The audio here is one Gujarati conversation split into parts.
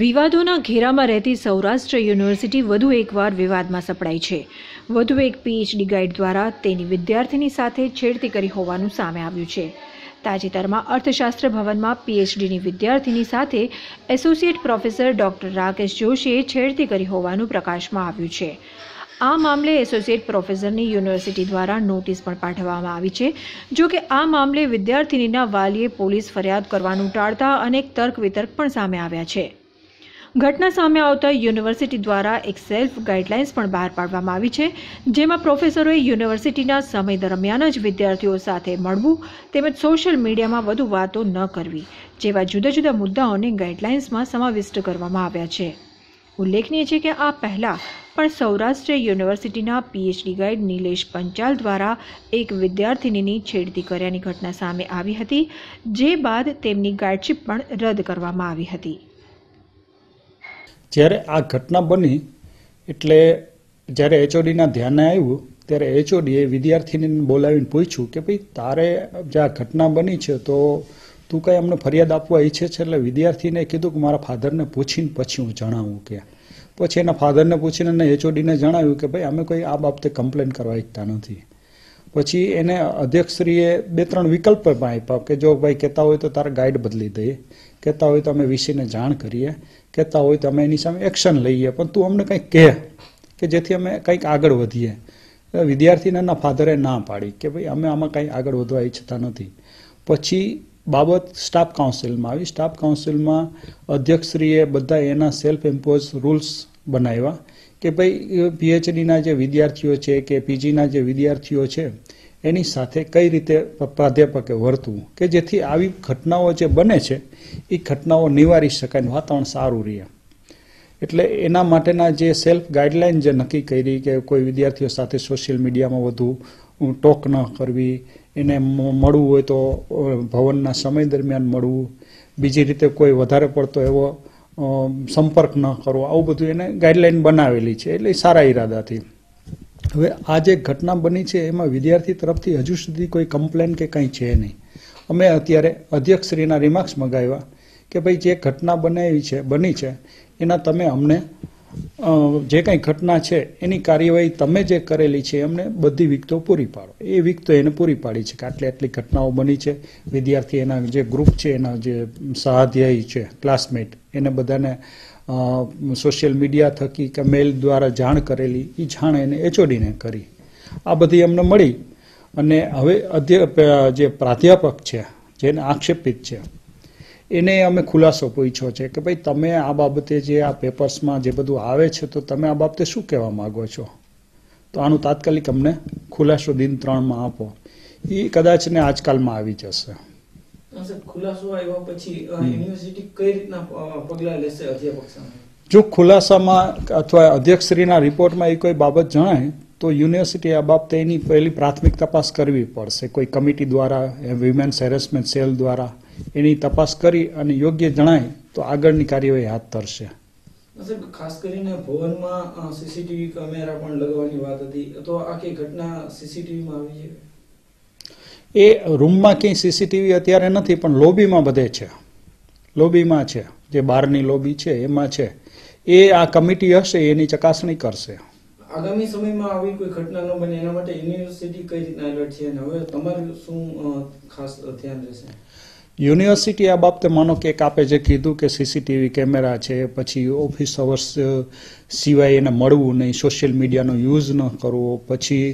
વિવાદોના ઘેરામાં રહેતી સૌરાષ્ટ્ર યુનિવર્સિટી વધુ એકવાર વિવાદમાં સપડાઈ છે વધુ એક પીએચડી ગાઈડ દ્વારા તેની વિદ્યાર્થીની સાથે છેડતી કરી હોવાનું સામે આવ્યું છે તાજેતરમાં અર્થશાસ્ત્ર ભવનમાં પીએચડીની વિદ્યાર્થીની સાથે એસોસિએટ પ્રોફેસર ડોક્ટર રાકેશ જોશીએ છેડતી કરી હોવાનું પ્રકાશમાં આવ્યું છે આ મામલે એસોસિએટ પ્રોફેસરની યુનિવર્સિટી દ્વારા નોટિસ પણ પાઠવવામાં આવી છે જો કે આ મામલે વિદ્યાર્થીનીના વાલીએ પોલીસ ફરિયાદ કરવાનું ટાળતા અનેક તર્ક વિતર્ક પણ સામે આવ્યા છે ઘટના સામે આવતા યુનિવર્સિટી દ્વારા એક સેલ્ફ ગાઈડલાઇન્સ પણ બહાર પાડવામાં આવી છે જેમાં પ્રોફેસરોએ યુનિવર્સિટીના સમય દરમિયાન જ વિદ્યાર્થીઓ સાથે મળવું તેમજ સોશિયલ મીડિયામાં વધુ વાતો ન કરવી જેવા જુદા જુદા મુદ્દાઓને ગાઈડલાઇન્સમાં સમાવિષ્ટ કરવામાં આવ્યા છે ઉલ્લેખનીય છે કે આ પહેલાં પણ સૌરાષ્ટ્ર યુનિવર્સિટીના પીએચડી ગાઈડ નિલેશ પંચાલ દ્વારા એક વિદ્યાર્થિનીની છેડતી કર્યાની ઘટના સામે આવી હતી જે બાદ તેમની ગાઈડશીપ પણ રદ કરવામાં આવી હતી જ્યારે આ ઘટના બની એટલે જ્યારે એચઓડીના ધ્યાને આવ્યું ત્યારે એચઓડીએ વિદ્યાર્થીને બોલાવીને પૂછ્યું કે ભાઈ તારે જે આ ઘટના બની છે તો તું કાંઈ અમને ફરિયાદ આપવા ઈચ્છે છે એટલે વિદ્યાર્થીને કીધું કે મારા ફાધરને પૂછીને પછી હું જણાવું કે પછી એના ફાધરને પૂછીને એચઓડીને જણાવ્યું કે ભાઈ અમે કોઈ આ બાબતે કમ્પ્લેન કરવા ઈચ્છતા નથી પછી એને અધ્યક્ષશ્રીએ બે ત્રણ વિકલ્પ પણ આપ્યા કે જો ભાઈ કહેતા હોય તો તારા ગાઈડ બદલી દઈએ કહેતા હોય તો અમે વિષયને જાણ કરીએ કહેતા હોય તો અમે એની સામે એક્શન લઈએ પણ તું અમને કંઈક કહે કે જેથી અમે કંઈક આગળ વધીએ વિદ્યાર્થીને એના ફાધરે ના પાડી કે ભાઈ અમે આમાં કંઈ આગળ વધવા ઈચ્છતા નથી પછી બાબત સ્ટાફ કાઉન્સિલમાં આવી સ્ટાફ કાઉન્સિલમાં અધ્યક્ષશ્રીએ બધા એના સેલ્ફ ઇમ્પોઝ રૂલ્સ બનાવ્યા કે ભાઈ પીએચડીના જે વિદ્યાર્થીઓ છે કે પીજીના જે વિદ્યાર્થીઓ છે એની સાથે કઈ રીતે પ્રાધ્યાપકે વર્તવું કે જેથી આવી ઘટનાઓ જે બને છે એ ઘટનાઓ નિવારી શકાય વાતાવરણ સારું રહે એટલે એના માટેના જે સેલ્ફ ગાઈડલાઇન જે નક્કી કરી કે કોઈ વિદ્યાર્થીઓ સાથે સોશિયલ મીડિયામાં વધુ ટોક ન કરવી એને મળવું હોય તો ભવનના સમય દરમિયાન મળવું બીજી રીતે કોઈ વધારે પડતો એવો સંપર્ક ન કરવો આવું બધું એને ગાઈડલાઈન બનાવેલી છે એટલે સારા ઈરાદાથી હવે આ જે ઘટના બની છે એમાં વિદ્યાર્થી તરફથી હજુ સુધી કોઈ કમ્પ્લેન કે કંઈ છે નહીં અમે અત્યારે અધ્યક્ષશ્રીના રિમાર્ક્સ મંગાવ્યા કે ભાઈ જે ઘટના બનાવી છે બની છે એના તમે અમને જે કાંઈ ઘટના છે એની કાર્યવાહી તમે જે કરેલી છે એમને બધી વિગતો પૂરી પાડો એ વિગતો એને પૂરી પાડી છે કે આટલી આટલી ઘટનાઓ બની છે વિદ્યાર્થી એના જે ગ્રુપ છે એના જે સહાધ્યાયી છે ક્લાસમેટ એને બધાને સોશિયલ મીડિયા થકી કે મેલ દ્વારા જાણ કરેલી એ જાણ એને એચઓડીને કરી આ બધી એમને મળી અને હવે અધ્ય જે પ્રાધ્યાપક છે જેને આક્ષેપિત છે એને અમે ખુલાસો પૂછ્યો છે કે ભાઈ તમે આ બાબતે જે આ પેપર્સમાં જે બધું આવે છે તો તમે આ બાબતે શું કહેવા માગો છો તો આનું તાત્કાલિક અમને ખુલાસો દિન ત્રણમાં આપો એ કદાચ ને આજકાલમાં આવી જશે ખુલાસો આવ્યા પછી જો ખુલાસામાં અથવા અધ્યક્ષશ્રીના રિપોર્ટમાં એ કોઈ બાબત જણાય તો યુનિવર્સિટી આ બાબતે એની પહેલી પ્રાથમિક તપાસ કરવી પડશે કોઈ કમિટી દ્વારા વિમેન્સ હેરેસમેન્ટ સેલ દ્વારા એની તપાસ કરી અને યોગ્ય જણાય તો આગળની કાર્યવાહી હાથ ધરશે ખાસ કરીને ભવનમાં સીસીટીવી કેમેરા પણ લગાવવાની વાત હતી તો આખી ઘટના સીસીટીવીમાં આવી છે એ રૂમમાં ક્યાંય સીસીટીવી અત્યારે નથી પણ લોબીમાં બધે છે લોબીમાં છે જે બહારની લોબી છે એમાં છે એ આ કમિટી હશે એની ચકાસણી કરશે આગામી સમયમાં આવી કોઈ ઘટના ન બને એના માટે યુનિવર્સિટી કઈ રીતના એલર્ટ છે અને હવે તમારું શું ખાસ ધ્યાન રહેશે યુનિવર્સિટી આ બાબતે માનો કે એક આપે જે કીધું કે સીસીટીવી કેમેરા છે પછી ઓફિસ અવર્સ સિવાય એને મળવું નહીં સોશિયલ મીડિયાનો યુઝ ન કરવો પછી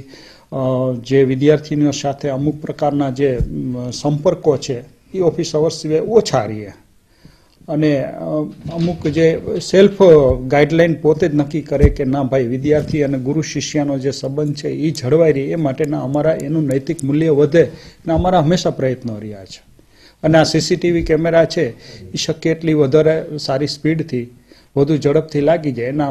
જે વિદ્યાર્થીનીઓ સાથે અમુક પ્રકારના જે સંપર્કો છે એ ઓફિસ અવર્સ સિવાય ઓછા રહીએ અને અમુક જે સેલ્ફ ગાઈડલાઇન પોતે જ નક્કી કરે કે ના ભાઈ વિદ્યાર્થી અને ગુરુ શિષ્યનો જે સંબંધ છે એ જળવાઈ રહે એ માટેના અમારા એનું નૈતિક મૂલ્ય વધે અને અમારા હંમેશા પ્રયત્નો રહ્યા છે અને આ સીસીટીવી કેમેરા છે એ શક્ય એટલી વધારે સારી સ્પીડથી વધુ ઝડપથી લાગી જાય એના